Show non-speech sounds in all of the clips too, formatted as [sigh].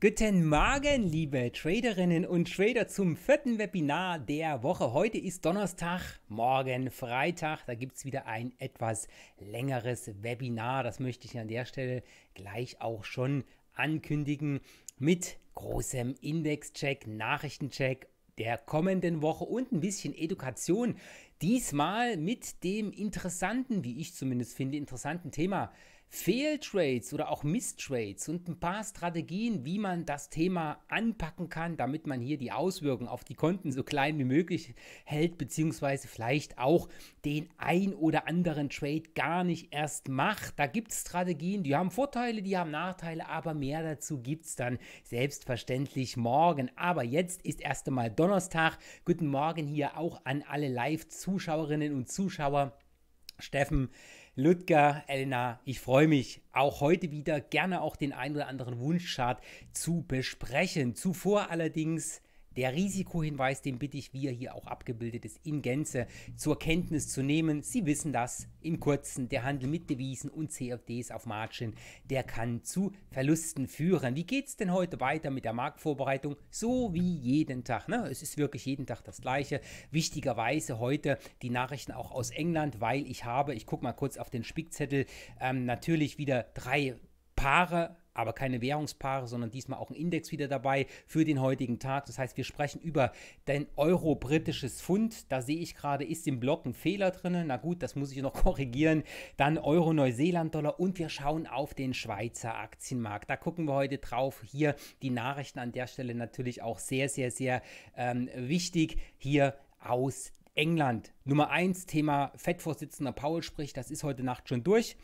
Guten Morgen, liebe Traderinnen und Trader zum vierten Webinar der Woche. Heute ist Donnerstag, morgen Freitag. Da gibt es wieder ein etwas längeres Webinar. Das möchte ich an der Stelle gleich auch schon ankündigen mit großem Indexcheck, Nachrichtencheck der kommenden Woche und ein bisschen Education. Diesmal mit dem interessanten, wie ich zumindest finde, interessanten Thema Fehltrades oder auch Misstrades und ein paar Strategien, wie man das Thema anpacken kann, damit man hier die Auswirkungen auf die Konten so klein wie möglich hält, beziehungsweise vielleicht auch den ein oder anderen Trade gar nicht erst macht. Da gibt es Strategien, die haben Vorteile, die haben Nachteile, aber mehr dazu gibt es dann selbstverständlich morgen. Aber jetzt ist erst einmal Donnerstag. Guten Morgen hier auch an alle Live-Zuschauerinnen und Zuschauer. Steffen, Ludger, Elena, ich freue mich auch heute wieder gerne auch den ein oder anderen Wunschchart zu besprechen. Zuvor allerdings der Risikohinweis, den bitte ich, wie er hier auch abgebildet ist, in Gänze zur Kenntnis zu nehmen. Sie wissen das im Kurzen, der Handel mit Devisen und CFDs auf Margin, der kann zu Verlusten führen. Wie geht es denn heute weiter mit der Marktvorbereitung? So wie jeden Tag. Ne? Es ist wirklich jeden Tag das Gleiche. Wichtigerweise heute die Nachrichten auch aus England, weil ich habe, ich gucke mal kurz auf den Spickzettel, ähm, natürlich wieder drei Paare aber keine Währungspaare, sondern diesmal auch ein Index wieder dabei für den heutigen Tag. Das heißt, wir sprechen über den Euro-britisches Pfund. Da sehe ich gerade, ist im Block ein Fehler drin. Na gut, das muss ich noch [laughs] korrigieren. Dann Euro-Neuseeland-Dollar und wir schauen auf den Schweizer Aktienmarkt. Da gucken wir heute drauf. Hier die Nachrichten an der Stelle natürlich auch sehr, sehr, sehr ähm, wichtig. Hier aus England. Nummer 1, Thema FED-Vorsitzender Powell spricht, das ist heute Nacht schon durch.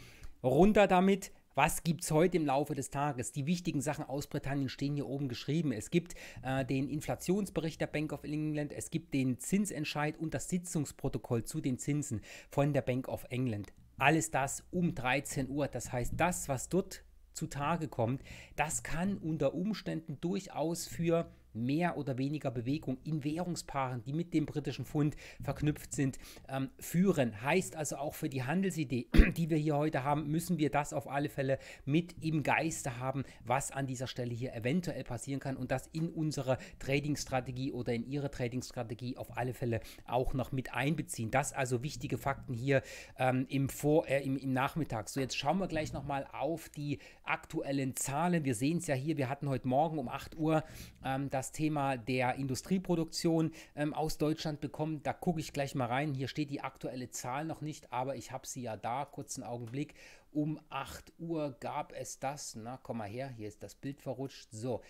Runter damit, was gibt es heute im Laufe des Tages? Die wichtigen Sachen aus Britannien stehen hier oben geschrieben. Es gibt äh, den Inflationsbericht der Bank of England, es gibt den Zinsentscheid und das Sitzungsprotokoll zu den Zinsen von der Bank of England. Alles das um 13 Uhr. Das heißt, das, was dort zutage kommt, das kann unter Umständen durchaus für mehr oder weniger Bewegung in Währungspaaren, die mit dem britischen Pfund verknüpft sind, ähm, führen. Heißt also auch für die Handelsidee, [clears throat] die wir hier heute haben, müssen wir das auf alle Fälle mit im Geiste haben, was an dieser Stelle hier eventuell passieren kann und das in unsere Trading-Strategie oder in Ihre Trading-Strategie auf alle Fälle auch noch mit einbeziehen. Das also wichtige Fakten hier ähm, im, Vor äh, im, im Nachmittag. So, jetzt schauen wir gleich nochmal auf die aktuellen Zahlen. Wir sehen es ja hier, wir hatten heute Morgen um 8 Uhr ähm, das das Thema der Industrieproduktion ähm, aus Deutschland bekommen. Da gucke ich gleich mal rein. Hier steht die aktuelle Zahl noch nicht, aber ich habe sie ja da. Kurzen Augenblick. Um 8 Uhr gab es das. Na, komm mal her. Hier ist das Bild verrutscht. So.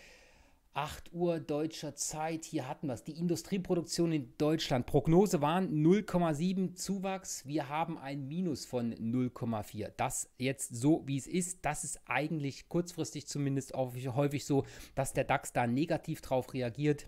8 Uhr deutscher Zeit, hier hatten wir es. Die Industrieproduktion in Deutschland. Prognose waren 0,7 Zuwachs. Wir haben ein Minus von 0,4. Das jetzt so, wie es ist, das ist eigentlich kurzfristig zumindest häufig so, dass der DAX da negativ drauf reagiert.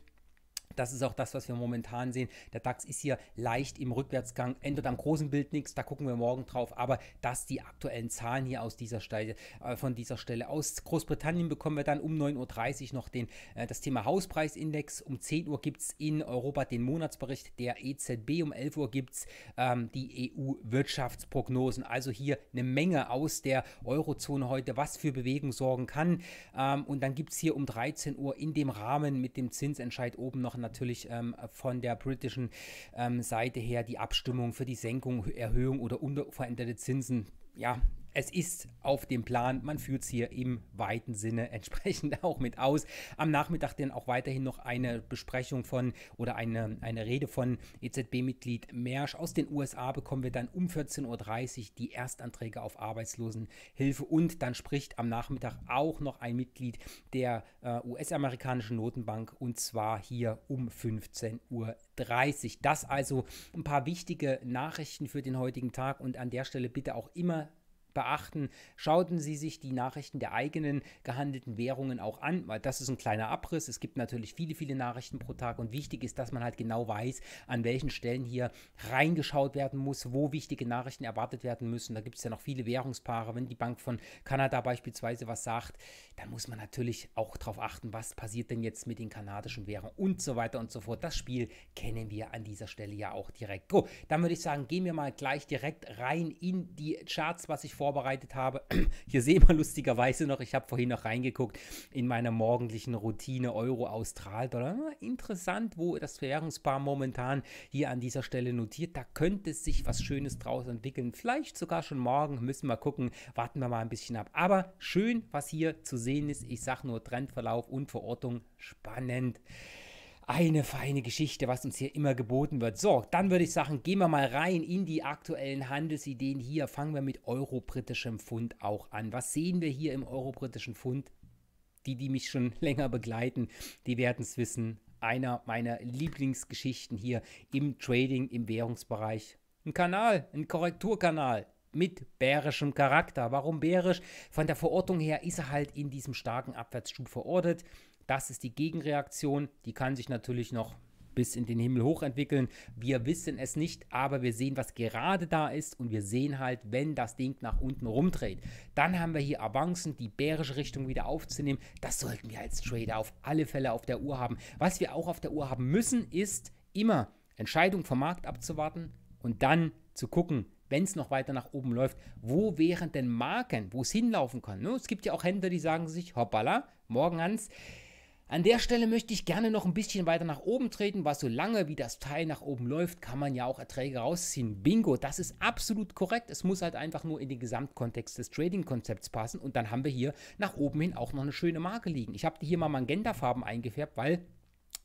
Das ist auch das, was wir momentan sehen. Der DAX ist hier leicht im Rückwärtsgang, ändert am großen Bild nichts, da gucken wir morgen drauf. Aber das die aktuellen Zahlen hier aus dieser Stelle, äh, von dieser Stelle. Aus Großbritannien bekommen wir dann um 9.30 Uhr noch den, äh, das Thema Hauspreisindex. Um 10 Uhr gibt es in Europa den Monatsbericht der EZB. Um 11 Uhr gibt es ähm, die EU-Wirtschaftsprognosen. Also hier eine Menge aus der Eurozone heute, was für Bewegung sorgen kann. Ähm, und dann gibt es hier um 13 Uhr in dem Rahmen mit dem Zinsentscheid oben noch Sachen natürlich ähm, von der britischen ähm, Seite her die Abstimmung für die Senkung, Erhöhung oder unveränderte Zinsen ja, es ist auf dem Plan. Man führt es hier im weiten Sinne [laughs] entsprechend auch mit aus. Am Nachmittag dann auch weiterhin noch eine Besprechung von oder eine, eine Rede von EZB-Mitglied Mersch aus den USA bekommen wir dann um 14.30 Uhr die Erstanträge auf Arbeitslosenhilfe und dann spricht am Nachmittag auch noch ein Mitglied der äh, US-amerikanischen Notenbank und zwar hier um 15.30 Uhr. Das also ein paar wichtige Nachrichten für den heutigen Tag und an der Stelle bitte auch immer beachten. Schauten Sie sich die Nachrichten der eigenen gehandelten Währungen auch an, weil das ist ein kleiner Abriss. Es gibt natürlich viele, viele Nachrichten pro Tag und wichtig ist, dass man halt genau weiß, an welchen Stellen hier reingeschaut werden muss, wo wichtige Nachrichten erwartet werden müssen. Da gibt es ja noch viele Währungspaare. Wenn die Bank von Kanada beispielsweise was sagt, dann muss man natürlich auch darauf achten, was passiert denn jetzt mit den kanadischen Währungen und so weiter und so fort. Das Spiel kennen wir an dieser Stelle ja auch direkt. Go, dann würde ich sagen, gehen wir mal gleich direkt rein in die Charts, was ich vor vorbereitet habe. [clears throat] Hier sehen wir lustigerweise noch, ich habe vorhin noch reingeguckt in meiner morgendlichen Routine Euro, Austral-Dollar. Ah, interessant, wo das Währungspaar momentan hier an dieser Stelle notiert. Da könnte sich was Schönes draus entwickeln. Vielleicht sogar schon morgen. Müssen wir gucken. Warten wir mal ein bisschen ab. Aber schön, was hier zu sehen ist. Ich sage nur Trendverlauf und Verortung. Spannend eine feine Geschichte, was uns hier immer geboten wird. So, dann würde ich sagen, gehen wir mal rein in die aktuellen Handelsideen hier. Fangen wir mit euro-britischem Pfund auch an. Was sehen wir hier im euro-britischen Pfund? Die, die mich schon [laughs] länger begleiten, die werden es wissen. Einer meiner Lieblingsgeschichten hier im Trading, im Währungsbereich. Ein Kanal, ein Korrekturkanal mit bärischem Charakter. Warum bärisch? Von der Verortung her ist er halt in diesem starken Abwärtsschub verortet. Das ist die Gegenreaktion. Die kann sich natürlich noch bis in den Himmel hoch entwickeln. Wir wissen es nicht, aber wir sehen, was gerade da ist und wir sehen halt, wenn das Ding nach unten rumdreht. Dann haben wir hier Avancen, die bärische Richtung wieder aufzunehmen. Das sollten wir als Trader auf alle Fälle auf der Uhr haben. Was wir auch auf der Uhr haben müssen, ist immer Entscheidung vom Markt abzuwarten und dann zu gucken, wenn es noch weiter nach oben läuft, wo wären denn Marken, wo es hinlaufen kann. Ne, es gibt ja auch Händler, die sagen sich, hoppala, morgen ans an der Stelle möchte ich gerne noch ein bisschen weiter nach oben treten, weil so lange wie das Teil nach oben läuft, kann man ja auch Erträge rausziehen. Bingo, das ist absolut korrekt. Es muss halt einfach nur in den Gesamtkontext des Trading-Konzepts passen und dann haben wir hier nach oben hin auch noch eine schöne Marke liegen. Ich habe hier mal Magenta-Farben eingefärbt, weil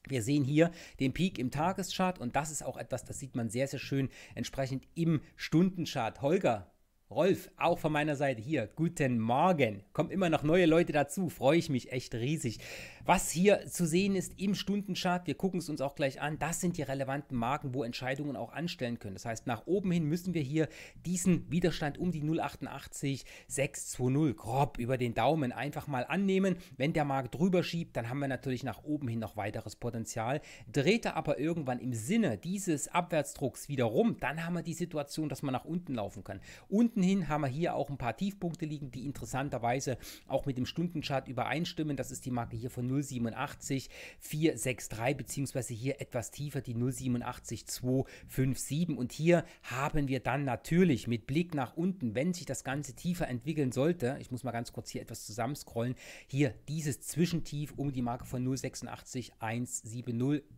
wir sehen hier den Peak im Tageschart und das ist auch etwas, das sieht man sehr, sehr schön entsprechend im Stundenchart. Holger, Rolf, auch von meiner Seite hier, guten Morgen. Kommen immer noch neue Leute dazu, freue ich mich echt riesig. Was hier zu sehen ist im Stundenchart, wir gucken es uns auch gleich an, das sind die relevanten Marken, wo Entscheidungen auch anstellen können. Das heißt, nach oben hin müssen wir hier diesen Widerstand um die 0,88 620 grob über den Daumen einfach mal annehmen. Wenn der Markt drüber schiebt, dann haben wir natürlich nach oben hin noch weiteres Potenzial. Dreht er aber irgendwann im Sinne dieses Abwärtsdrucks wieder rum, dann haben wir die Situation, dass man nach unten laufen kann. Unten hinten hin haben wir hier auch ein paar Tiefpunkte liegen, die interessanterweise auch mit dem Stundenchart übereinstimmen. Das ist die Marke hier von 087463 beziehungsweise hier etwas tiefer die 087257 und hier haben wir dann natürlich mit Blick nach unten, wenn sich das Ganze tiefer entwickeln sollte, ich muss mal ganz kurz hier etwas zusammenscrollen, hier dieses Zwischentief um die Marke von 086170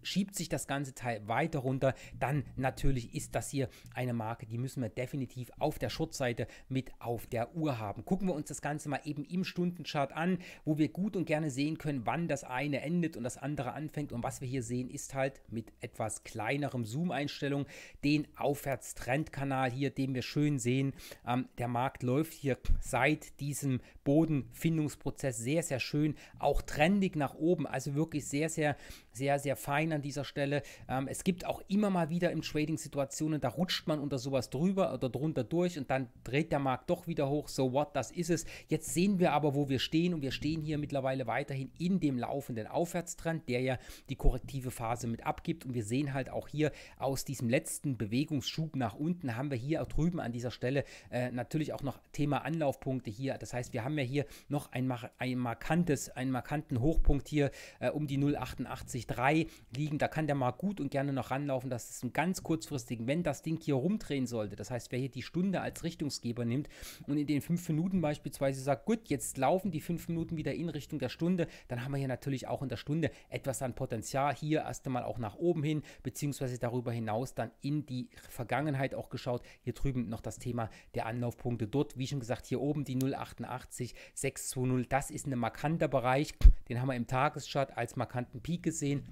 schiebt sich das ganze Teil weiter runter, dann natürlich ist das hier eine Marke, die müssen wir definitiv auf der Shortseite Seite mit auf der Uhr haben. Gucken wir uns das Ganze mal eben im Stundenchart an, wo wir gut und gerne sehen können, wann das eine endet und das andere anfängt. Und was wir hier sehen, ist halt mit etwas kleinerem Zoom-Einstellung den Aufwärtstrendkanal hier, den wir schön sehen. Ähm, der Markt läuft hier seit diesem Bodenfindungsprozess sehr, sehr schön, auch trendig nach oben. Also wirklich sehr, sehr, sehr, sehr fein an dieser Stelle. Ähm, es gibt auch immer mal wieder im Trading Situationen, da rutscht man unter sowas drüber oder drunter durch und dann dreht der Markt doch wieder hoch, so what, das ist es. Jetzt sehen wir aber, wo wir stehen und wir stehen hier mittlerweile weiterhin in dem laufenden Aufwärtstrend, der ja die korrektive Phase mit abgibt und wir sehen halt auch hier aus diesem letzten Bewegungsschub nach unten haben wir hier drüben an dieser Stelle äh, natürlich auch noch Thema Anlaufpunkte hier. Das heißt, wir haben ja hier noch ein, ein markantes, einen markanten Hochpunkt hier äh, um die 0,883 liegen. Da kann der Markt gut und gerne noch ranlaufen. Das ist ein ganz kurzfristigen, wenn das Ding hier rumdrehen sollte, das heißt, wer hier die Stunde als Richtung Richtungsgeber nimmt und in den fünf Minuten beispielsweise sagt, gut, jetzt laufen die fünf Minuten wieder in Richtung der Stunde, dann haben wir hier natürlich auch in der Stunde etwas an Potenzial hier erst einmal auch nach oben hin, beziehungsweise darüber hinaus dann in die Vergangenheit auch geschaut. Hier drüben noch das Thema der Anlaufpunkte dort, wie schon gesagt, hier oben die 088 620, das ist ein markanter Bereich, den haben wir im Tageschart als markanten Peak gesehen.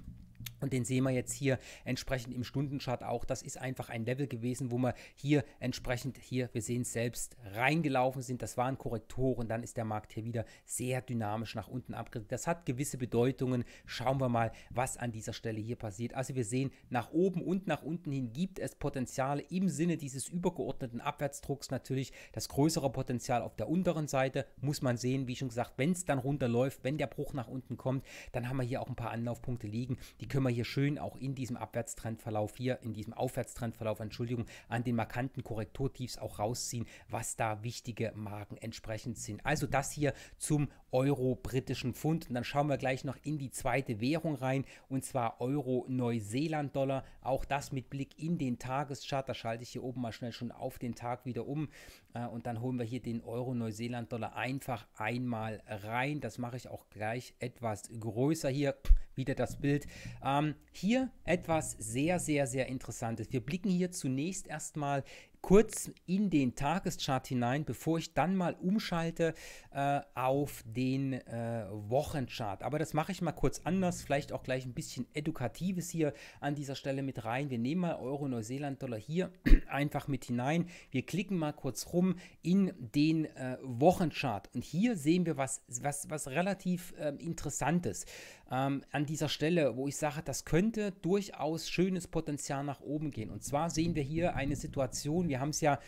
Und den sehen wir jetzt hier entsprechend im Stundenchart auch. Das ist einfach ein Level gewesen, wo wir hier entsprechend hier, wir sehen es selbst, reingelaufen sind. Das waren Korrekturen. Dann ist der Markt hier wieder sehr dynamisch nach unten abgerissen. Das hat gewisse Bedeutungen. Schauen wir mal, was an dieser Stelle hier passiert. Also wir sehen, nach oben und nach unten hin gibt es Potenziale im Sinne dieses übergeordneten Abwärtsdrucks natürlich. Das größere Potenzial auf der unteren Seite muss man sehen. Wie schon gesagt, wenn es dann runterläuft, wenn der Bruch nach unten kommt, dann haben wir hier auch ein paar Anlaufpunkte liegen. Die können wir hier schön auch in diesem Abwärtstrendverlauf hier, in diesem Aufwärtstrendverlauf, Entschuldigung, an den markanten Korrekturtiefs auch rausziehen, was da wichtige Marken entsprechend sind. Also das hier zum Euro britischen Pfund. Und dann schauen wir gleich noch in die zweite Währung rein und zwar Euro Neuseeland Dollar. Auch das mit Blick in den Tageschart. Da schalte ich hier oben mal schnell schon auf den Tag wieder um äh, und dann holen wir hier den Euro Neuseeland Dollar einfach einmal rein. Das mache ich auch gleich etwas größer hier. Wieder das Bild. Ähm, hier etwas sehr, sehr, sehr Interessantes. Wir blicken hier zunächst erstmal kurz in den Tageschart hinein, bevor ich dann mal umschalte äh, auf den äh, Wochenchart. Aber das mache ich mal kurz anders, vielleicht auch gleich ein bisschen Edukatives hier an dieser Stelle mit rein. Wir nehmen mal Euro, Neuseeland, Dollar hier [clears throat] einfach mit hinein. Wir klicken mal kurz rum in den äh, Wochenchart und hier sehen wir was, was, was relativ ähm, Interessantes. Ähm, an dieser Stelle, wo ich sage, das könnte durchaus schönes Potenzial nach oben gehen. Und zwar sehen wir hier eine Situation, wir haben es ja,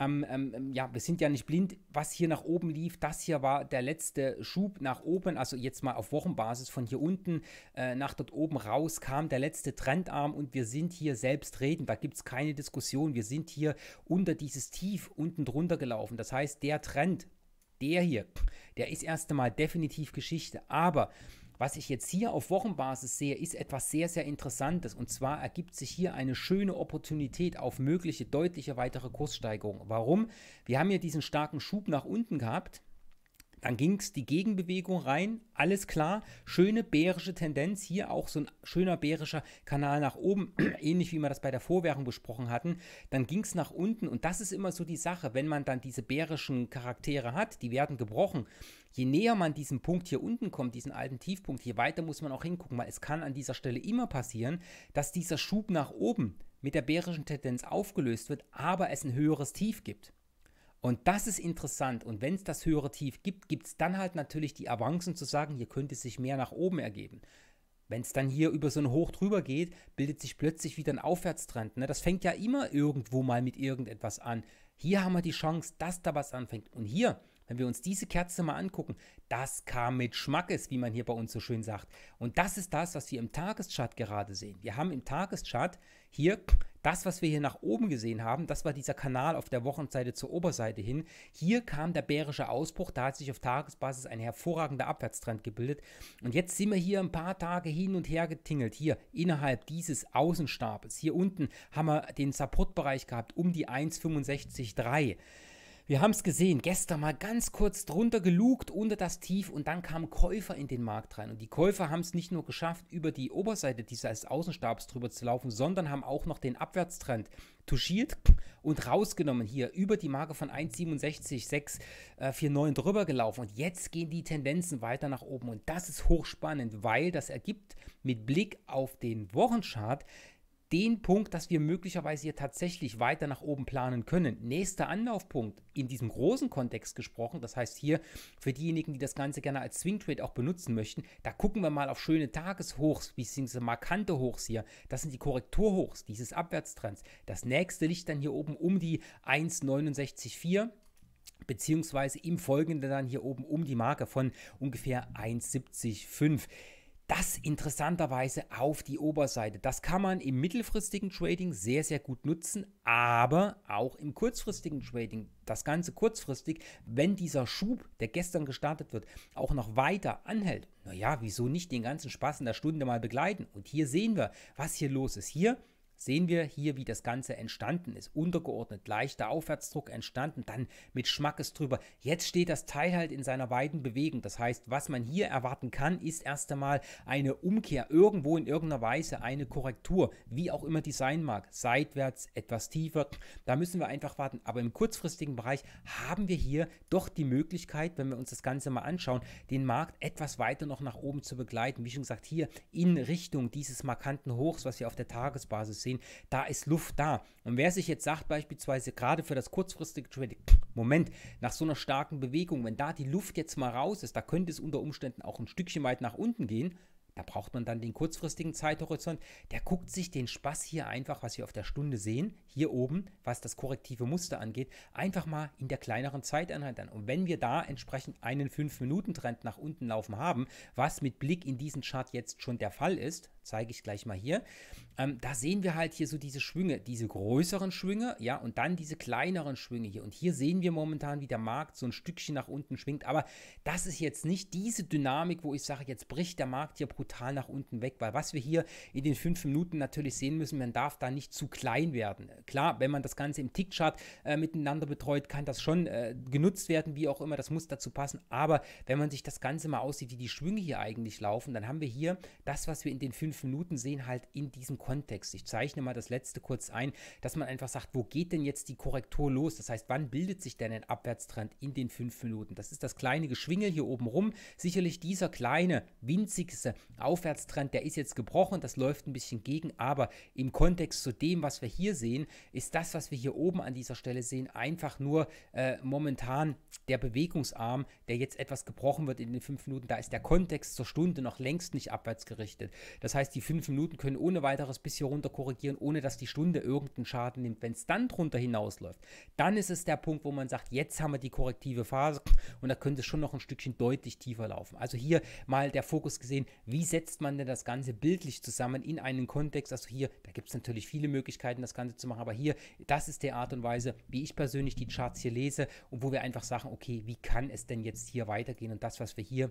ähm, ähm, ähm, ja, wir sind ja nicht blind, was hier nach oben lief. Das hier war der letzte Schub nach oben, also jetzt mal auf Wochenbasis von hier unten äh, nach dort oben raus kam der letzte Trendarm und wir sind hier selbstredend. Da gibt es keine Diskussion. Wir sind hier unter dieses Tief unten drunter gelaufen. Das heißt, der Trend, der hier, der ist erst einmal definitiv Geschichte. Aber was ich jetzt hier auf Wochenbasis sehe, ist etwas sehr, sehr Interessantes. Und zwar ergibt sich hier eine schöne Opportunität auf mögliche deutliche weitere Kurssteigerungen. Warum? Wir haben hier diesen starken Schub nach unten gehabt dann ging es die Gegenbewegung rein, alles klar. Schöne bärische Tendenz, hier auch so ein schöner bärischer Kanal nach oben, [clears throat] ähnlich wie wir das bei der Vorwährung besprochen hatten. Dann ging es nach unten und das ist immer so die Sache, wenn man dann diese bärischen Charaktere hat, die werden gebrochen. Je näher man diesem Punkt hier unten kommt, diesen alten Tiefpunkt, je weiter muss man auch hingucken, weil es kann an dieser Stelle immer passieren, dass dieser Schub nach oben mit der bärischen Tendenz aufgelöst wird, aber es ein höheres Tief gibt. Und das ist interessant. Und wenn es das höhere Tief gibt, gibt es dann halt natürlich die Avancen zu sagen, hier könnte sich mehr nach oben ergeben. Wenn es dann hier über so ein Hoch drüber geht, bildet sich plötzlich wieder ein Aufwärtstrend. Ne? Das fängt ja immer irgendwo mal mit irgendetwas an. Hier haben wir die Chance, dass da was anfängt. Und hier, wenn wir uns diese Kerze mal angucken, das kam mit Schmackes, wie man hier bei uns so schön sagt. Und das ist das, was wir im Tageschart gerade sehen. Wir haben im Tageschart hier das, was wir hier nach oben gesehen haben, das war dieser Kanal auf der Wochenseite zur Oberseite hin. Hier kam der bärische Ausbruch, da hat sich auf Tagesbasis ein hervorragender Abwärtstrend gebildet. Und jetzt sind wir hier ein paar Tage hin und her getingelt. Hier innerhalb dieses Außenstapels. hier unten haben wir den Supportbereich gehabt um die 1,65,3. Wir haben es gesehen, gestern mal ganz kurz drunter gelugt unter das Tief und dann kamen Käufer in den Markt rein. Und die Käufer haben es nicht nur geschafft, über die Oberseite dieses Außenstabs drüber zu laufen, sondern haben auch noch den Abwärtstrend touchiert und rausgenommen hier über die Marke von 1,67,649 äh, drüber gelaufen. Und jetzt gehen die Tendenzen weiter nach oben. Und das ist hochspannend, weil das ergibt mit Blick auf den Wochenchart den Punkt, dass wir möglicherweise hier tatsächlich weiter nach oben planen können. Nächster Anlaufpunkt in diesem großen Kontext gesprochen, das heißt hier für diejenigen, die das Ganze gerne als Swing Trade auch benutzen möchten, da gucken wir mal auf schöne Tageshochs bzw. markante Hochs hier. Das sind die Korrekturhochs dieses Abwärtstrends. Das nächste liegt dann hier oben um die 1,694 beziehungsweise im Folgenden dann hier oben um die Marke von ungefähr 1,75 das interessanterweise auf die Oberseite. Das kann man im mittelfristigen Trading sehr, sehr gut nutzen, aber auch im kurzfristigen Trading. Das Ganze kurzfristig, wenn dieser Schub, der gestern gestartet wird, auch noch weiter anhält. Naja, wieso nicht den ganzen Spaß in der Stunde mal begleiten? Und hier sehen wir, was hier los ist. Hier Sehen wir hier, wie das Ganze entstanden ist. Untergeordnet, leichter Aufwärtsdruck entstanden, dann mit Schmackes drüber. Jetzt steht das Teil halt in seiner weiten Bewegung. Das heißt, was man hier erwarten kann, ist erst einmal eine Umkehr, irgendwo in irgendeiner Weise eine Korrektur, wie auch immer die sein mag. Seitwärts, etwas tiefer. Da müssen wir einfach warten. Aber im kurzfristigen Bereich haben wir hier doch die Möglichkeit, wenn wir uns das Ganze mal anschauen, den Markt etwas weiter noch nach oben zu begleiten. Wie schon gesagt, hier in Richtung dieses markanten Hochs, was wir auf der Tagesbasis sehen sehen, da ist Luft da. Und wer sich jetzt sagt, beispielsweise gerade für das kurzfristige Trading, Moment, nach so einer starken Bewegung, wenn da die Luft jetzt mal raus ist, da könnte es unter Umständen auch ein Stückchen weit nach unten gehen, da braucht man dann den kurzfristigen Zeithorizont. Der guckt sich den Spaß hier einfach, was wir auf der Stunde sehen, hier oben, was das korrektive Muster angeht, einfach mal in der kleineren Zeiteinheit an. Und wenn wir da entsprechend einen 5-Minuten-Trend nach unten laufen haben, was mit Blick in diesen Chart jetzt schon der Fall ist, zeige ich gleich mal hier, ähm, da sehen wir halt hier so diese Schwünge, diese größeren Schwünge, ja, und dann diese kleineren Schwünge hier. Und hier sehen wir momentan, wie der Markt so ein Stückchen nach unten schwingt. Aber das ist jetzt nicht diese Dynamik, wo ich sage, jetzt bricht der Markt hier brutal brutal nach unten weg, weil was wir hier in den fünf Minuten natürlich sehen müssen, man darf da nicht zu klein werden. Klar, wenn man das Ganze im Tickchart äh, miteinander betreut, kann das schon äh, genutzt werden, wie auch immer, das muss dazu passen. Aber wenn man sich das Ganze mal aussieht, wie die Schwünge hier eigentlich laufen, dann haben wir hier das, was wir in den fünf Minuten sehen, halt in diesem Kontext. Ich zeichne mal das letzte kurz ein, dass man einfach sagt, wo geht denn jetzt die Korrektur los? Das heißt, wann bildet sich denn ein Abwärtstrend in den fünf Minuten? Das ist das kleine Geschwingel hier oben rum. Sicherlich dieser kleine, winzigste Aufwärtstrend, der ist jetzt gebrochen, das läuft ein bisschen gegen, aber im Kontext zu dem, was wir hier sehen, ist das, was wir hier oben an dieser Stelle sehen, einfach nur äh, momentan der Bewegungsarm, der jetzt etwas gebrochen wird in den fünf Minuten. Da ist der Kontext zur Stunde noch längst nicht abwärts gerichtet. Das heißt, die fünf Minuten können ohne weiteres bis hier runter korrigieren, ohne dass die Stunde irgendeinen Schaden nimmt. Wenn es dann drunter hinausläuft, dann ist es der Punkt, wo man sagt, jetzt haben wir die korrektive Phase und da könnte es schon noch ein Stückchen deutlich tiefer laufen. Also hier mal der Fokus gesehen, wie wie setzt man denn das Ganze bildlich zusammen in einen Kontext? Also hier, da gibt es natürlich viele Möglichkeiten, das Ganze zu machen, aber hier, das ist die Art und Weise, wie ich persönlich die Charts hier lese und wo wir einfach sagen, okay, wie kann es denn jetzt hier weitergehen? Und das, was wir hier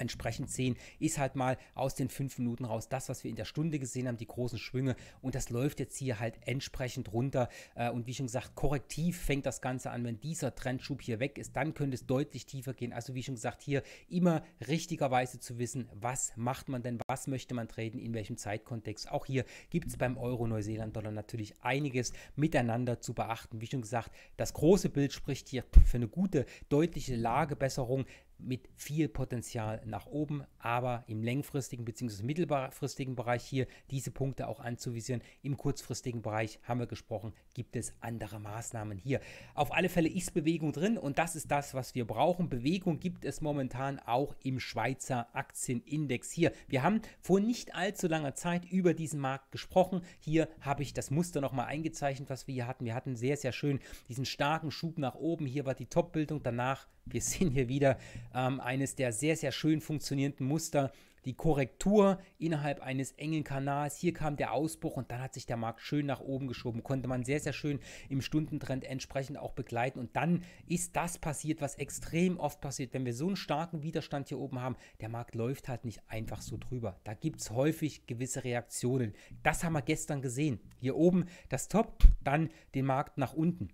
entsprechend sehen, ist halt mal aus den fünf Minuten raus das, was wir in der Stunde gesehen haben, die großen Schwünge. Und das läuft jetzt hier halt entsprechend runter. Äh, und wie schon gesagt, korrektiv fängt das Ganze an. Wenn dieser Trendschub hier weg ist, dann könnte es deutlich tiefer gehen. Also wie schon gesagt, hier immer richtigerweise zu wissen, was macht man denn, was möchte man treten, in welchem Zeitkontext. Auch hier gibt es beim Euro Neuseeland-Dollar natürlich einiges miteinander zu beachten. Wie schon gesagt, das große Bild spricht hier für eine gute, deutliche Lagebesserung mit viel Potenzial nach oben, aber im längfristigen bzw. mittelfristigen Bereich hier diese Punkte auch anzuvisieren. Im kurzfristigen Bereich haben wir gesprochen, gibt es andere Maßnahmen hier. Auf alle Fälle ist Bewegung drin und das ist das, was wir brauchen. Bewegung gibt es momentan auch im Schweizer Aktienindex hier. Wir haben vor nicht allzu langer Zeit über diesen Markt gesprochen. Hier habe ich das Muster nochmal eingezeichnet, was wir hier hatten. Wir hatten sehr, sehr schön diesen starken Schub nach oben. Hier war die Topbildung, danach wir sehen hier wieder ähm, eines der sehr, sehr schön funktionierenden Muster. Die Korrektur innerhalb eines engen Kanals. Hier kam der Ausbruch und dann hat sich der Markt schön nach oben geschoben. Konnte man sehr, sehr schön im Stundentrend entsprechend auch begleiten. Und dann ist das passiert, was extrem oft passiert. Wenn wir so einen starken Widerstand hier oben haben, der Markt läuft halt nicht einfach so drüber. Da gibt es häufig gewisse Reaktionen. Das haben wir gestern gesehen. Hier oben das Top, dann den Markt nach unten.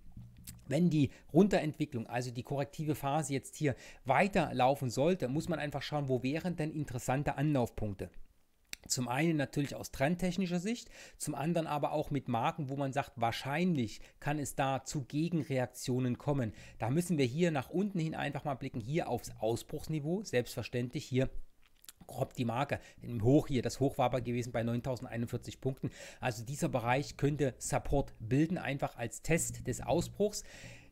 Wenn die Runterentwicklung, also die korrektive Phase jetzt hier weiterlaufen sollte, muss man einfach schauen, wo wären denn interessante Anlaufpunkte. Zum einen natürlich aus trendtechnischer Sicht, zum anderen aber auch mit Marken, wo man sagt, wahrscheinlich kann es da zu Gegenreaktionen kommen. Da müssen wir hier nach unten hin einfach mal blicken, hier aufs Ausbruchsniveau, selbstverständlich hier grob die Marke. Im Hoch hier, das Hoch war aber gewesen bei 9041 Punkten. Also dieser Bereich könnte Support bilden, einfach als Test des Ausbruchs.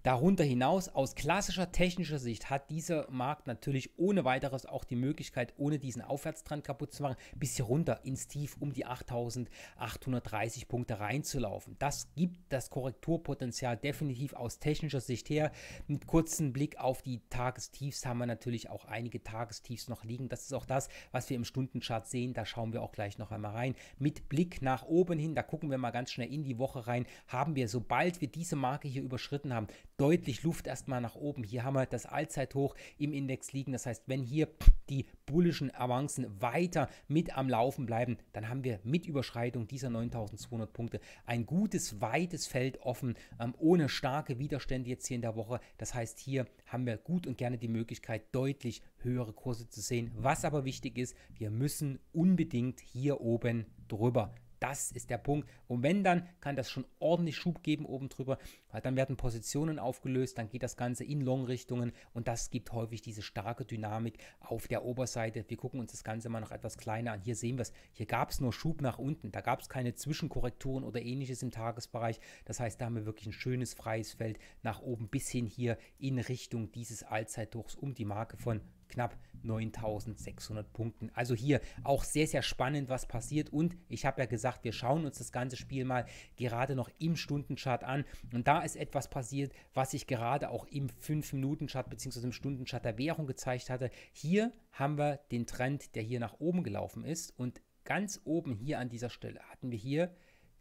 Darunter hinaus, aus klassischer technischer Sicht, hat dieser Markt natürlich ohne weiteres auch die Möglichkeit, ohne diesen Aufwärtstrend kaputt zu machen, bis hier runter ins Tief um die 8830 Punkte reinzulaufen. Das gibt das Korrekturpotenzial definitiv aus technischer Sicht her. Mit kurzen Blick auf die Tagestiefs haben wir natürlich auch einige Tagestiefs noch liegen. Das ist auch das, was wir im Stundenchart sehen. Da schauen wir auch gleich noch einmal rein. Mit Blick nach oben hin, da gucken wir mal ganz schnell in die Woche rein, haben wir, sobald wir diese Marke hier überschritten haben, deutlich Luft erstmal nach oben. Hier haben wir das Allzeithoch im Index liegen. Das heißt, wenn hier die bullischen Avancen weiter mit am Laufen bleiben, dann haben wir mit Überschreitung dieser 9200 Punkte ein gutes, weites Feld offen, ähm, ohne starke Widerstände jetzt hier in der Woche. Das heißt, hier haben wir gut und gerne die Möglichkeit, deutlich höhere Kurse zu sehen. Was aber wichtig ist, wir müssen unbedingt hier oben drüber das ist der Punkt. Und wenn dann, kann das schon ordentlich Schub geben oben drüber, weil dann werden Positionen aufgelöst, dann geht das Ganze in Long-Richtungen und das gibt häufig diese starke Dynamik auf der Oberseite. Wir gucken uns das Ganze mal noch etwas kleiner an. Hier sehen wir es. Hier gab es nur Schub nach unten. Da gab es keine Zwischenkorrekturen oder ähnliches im Tagesbereich. Das heißt, da haben wir wirklich ein schönes freies Feld nach oben bis hin hier in Richtung dieses Allzeithochs um die Marke von knapp 9600 Punkten. Also hier auch sehr, sehr spannend, was passiert. Und ich habe ja gesagt, wir schauen uns das ganze Spiel mal gerade noch im Stundenchart an. Und da ist etwas passiert, was ich gerade auch im 5-Minuten-Chart bzw. im Stundenchart der Währung gezeigt hatte. Hier haben wir den Trend, der hier nach oben gelaufen ist. Und ganz oben hier an dieser Stelle hatten wir hier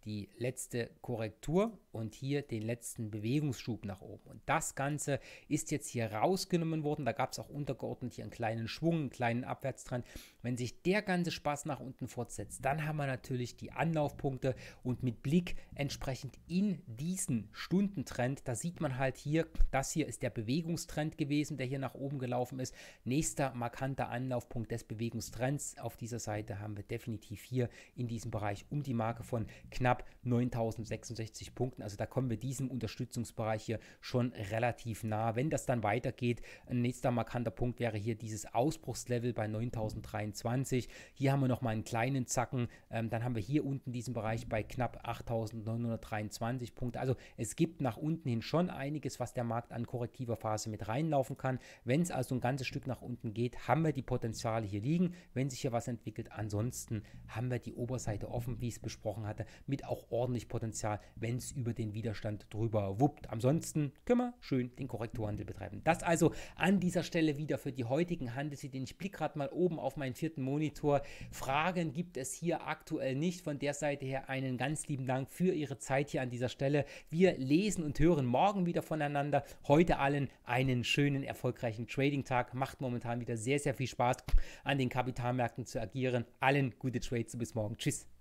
die letzte Korrektur und hier den letzten Bewegungsschub nach oben. Und das Ganze ist jetzt hier rausgenommen worden. Da gab es auch untergeordnet hier einen kleinen Schwung, einen kleinen Abwärtstrend. Wenn sich der ganze Spaß nach unten fortsetzt, dann haben wir natürlich die Anlaufpunkte und mit Blick entsprechend in diesen Stundentrend, da sieht man halt hier, das hier ist der Bewegungstrend gewesen, der hier nach oben gelaufen ist. Nächster markanter Anlaufpunkt des Bewegungstrends auf dieser Seite haben wir definitiv hier in diesem Bereich um die Marke von knapp 9066 Punkten. Also da kommen wir diesem Unterstützungsbereich hier schon relativ nah. Wenn das dann weitergeht, ein nächster markanter Punkt wäre hier dieses Ausbruchslevel bei 9043 2021. Hier haben wir nochmal einen kleinen Zacken. Ähm, dann haben wir hier unten diesen Bereich bei knapp 8.923 Punkte. Also es gibt nach unten hin schon einiges, was der Markt an korrektiver Phase mit reinlaufen kann. Wenn es also ein ganzes Stück nach unten geht, haben wir die Potenziale hier liegen. Wenn sich hier was entwickelt, ansonsten haben wir die Oberseite offen, wie ich es besprochen hatte, mit auch ordentlich Potenzial, wenn es über den Widerstand drüber wuppt. Ansonsten können wir schön den Korrekturhandel betreiben. Das also an dieser Stelle wieder für die heutigen Handelsideen. ich blicke gerade mal oben auf meinen vierten Monitor. Fragen gibt es hier aktuell nicht. Von der Seite her einen ganz lieben Dank für Ihre Zeit hier an dieser Stelle. Wir lesen und hören morgen wieder voneinander. Heute allen einen schönen, erfolgreichen Trading-Tag. Macht momentan wieder sehr, sehr viel Spaß, an den Kapitalmärkten zu agieren. Allen gute Trades. Bis morgen. Tschüss.